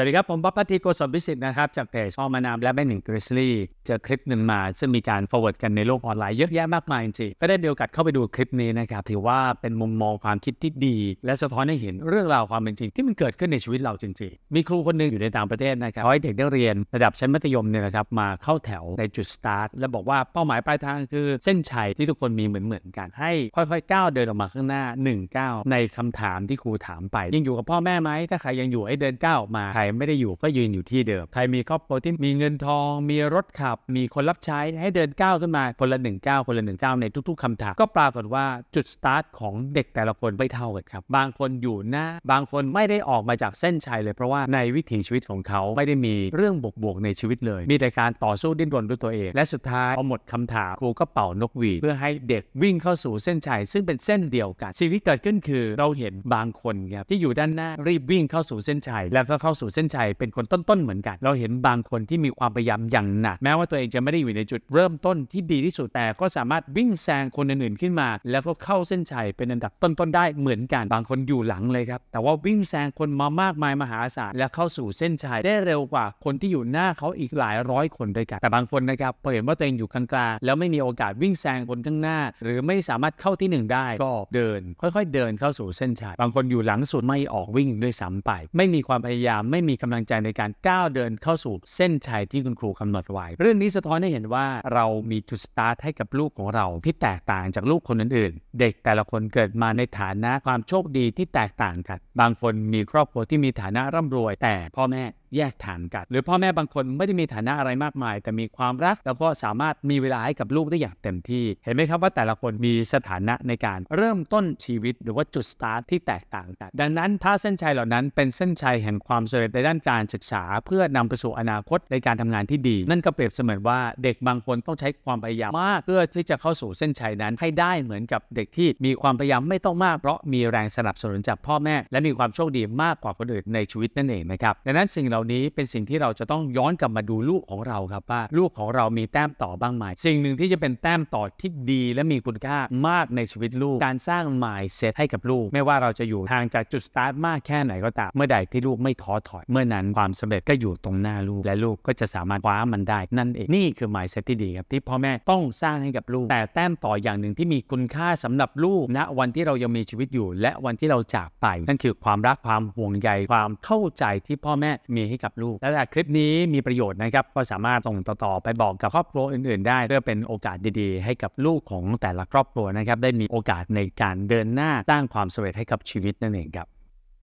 สวัสดีครับ ผมบ๊อบพัทิโกศลพิสิทธิ์นะครับจากเพจพ่อมานามและแม่หนิงกริซลี่เจอคลิปหนึ่งมา ซึ่งมีการ forward กันในโลกออนไลน์เยอะแยะมากมายจริงก็ได้เดียวกัดเข้าไปดูคลิปนี้นะครับถือว่าเป็นมุมมองความคิดที่ดี และสะท้อนให้เห็นเรื่องราวความเป็นจริง ที่มันเกิดขึ้นในชีวิตเราจริงๆ มีครูคนหนึ่งอยู่ในต่างประเทศนะครับให้เด็กนักเรียนระดับชั้นมัธยมเนี่ยนะครับมาเข้าแถวในจุดสตาร์ทและบอกว่าเป้าหมายปลายทางคือ เส้นชัยที่ทุกคนมีเหมือนๆกัน ให้ ค่อยๆก้าวเดินออกมาข้างหน้า1ก้าวในคำถามที่ครูถามไปยังอยู่กับพ่อแม่ไหมถ้าใครยังอยู่ให้เดินก้าวออกมาใไม่ได้อยู่ก็ยืนอยู่ที่เดิมใครมีครอบครัวที่มีเงินทองมีรถขับมีคนรับใช้ให้เดินก้าวขึ้นมาคนละหนึ่งก้าวคนละหนึ่งก้าวในทุก ๆ คำถามก็ปรากฏว่าจุดสตาร์ทของเด็กแต่ละคนไม่เท่ากันครับบางคนอยู่หน้า บางคนไม่ได้ออกมาจากเส้นชัยเลยเพราะว่าในวิถีชีวิตของเขาไม่ได้มีเรื่องบวกๆในชีวิตเลย มีแต่การต่อสู้ดิ้นรนด้วยตัวเอง และสุดท้ายพอหมดคำถามครูก็เป่านกหวีดเพื่อให้เด็กวิ่งเข้าสู่เส้นชัยซึ่งเป็นเส้นเดียวกันสิ่งที่เกิดขึ้นคือ เราเห็นบางคนครับที่อยู่ด้านหน้ารีบวิ่งเข้าสู่เส้นชัยแล้วก็เข้าสู่ส้นชัยเป็นคนต้นๆ เหมือนกัน เราเห็นบางคนที่มีความพยายามอย่างหนักแม้ว่าตัวเองจะไม่ได้อยู่ในจุดเริ่มต้นที่ดีที่สุดแต่ก็สามารถวิ่งแซงคนอื่นๆ ขึ้นมา แล้วก็เข้าเส้นชัยเป็นอันดับต้นๆ ได้ เหมือนกัน บางคนอยู่หลังเลยครับแต่ว่าวิ่งแซงคนมามากมายมหาศาลและเข้าสู่เส้นชัยได้เร็วกว่าคนที่อยู่หน้าเขาอีกหลายร้อยคนด้วยกันแต่บางคนนะครับพอเห็นว่าตัวเองอยู่กลางๆแล้วไม่มีโอกาสวิ่งแซงคนข้างหน้า หรือไม่สามารถเข้าที่1ได้ ก็เดินค่อยๆเดินเข้าสู่เส้นชัยบางคนอยู่หลังสุดไม่ออกวิ่งด้วยซ้ำไป ไม่มีความพยายามไม่มีกำลังใจในการก้าวเดินเข้าสู่ เส้นชัยที่คุณครูกำหนดไว้ เรื่องนี้สะท้อนให้เห็นว่า เรามีจุดสตาร์ทให้กับลูกของเรา ที่แตกต่างจากลูกคนอื่นๆเด็กแต่ละคนเกิดมาในฐานะความโชคดีที่แตกต่างกัน บางคนมีครอบครัวที่มีฐานะร่ำรวย แต่พ่อแม่แยกฐานกัน หรือพ่อแม่บางคนไม่ได้มีฐานะอะไรมากมาย แต่มีความรัก แล้วก็สามารถมีเวลาให้กับลูกได้อย่างเต็มที่ เห็นไหมครับว่าแต่ละคนมีสถานะในการเริ่มต้นชีวิตหรือว่าจุดสตาร์ท ที่แตกต่างกัน ดังนั้นถ้าเส้นชัยเหล่านั้นเป็นเส้นชัยแห่งความสำเร็จในด้านการศึกษา เพื่อนำไปสู่อนาคตในการทำงานที่ดี นั่นก็เปรียบเสมือนว่า เด็กบางคนต้องใช้ความพยายามมากเพื่อที่จะเข้าสู่เส้นชัยนั้นให้ได้เหมือนกับเด็กที่มีความพยายามไม่ต้องมากเพราะมีแรงสนับสนุนจากพ่อแม่และมีความโชคดีมากกว่าคนอื่นในชีวิตนั่นเองนะครับดังนั้นสิ่งเหล่าล่านี้เป็นสิ่งที่เราจะต้องย้อนกลับมาดูลูกของเราครับว่า ลูกของเรามีแต้มต่อบ้างไหมสิ่งหนึ่งที่จะเป็นแต้มต่อที่ดี และมีคุณค่ามากในชีวิตลูก การสร้างหมายเซตให้กับลูก ไม่ว่าเราจะอยู่ทางจากจุดสตาร์ทมากแค่ไหนก็ตามเมื่อใดที่ลูกไม่ท้อถอย เมื่อนั้นความสำเร็จก็อยู่ตรงหน้าลูกและลูกก็จะสามารถคว้ามันได้ นั่นเองนี่คือหมายเซตที่ดีครับที่พ่อแม่ต้องสร้างให้กับลูก แต่แต้มต่ออย่างหนึ่งที่มีคุณค่าสำหรับลูกณนะวันที่เรายังมีชีวิตอยู่ และวันที่เราจากไป นั่นคือความรักความห่วงใยความเข้าใจที่พ่อแม่มีให้กับลูก และคลิปนี้มีประโยชน์นะครับก็สามารถส่งต่อๆไปบอกกับครอบครัวอื่นๆ ได้เพื่อเป็นโอกาสดีๆ ให้กับลูกของแต่ละครอบครัวนะครับได้มีโอกาสในการเดินหน้าสร้างความสำเร็จให้กับชีวิตนั่นเองครับ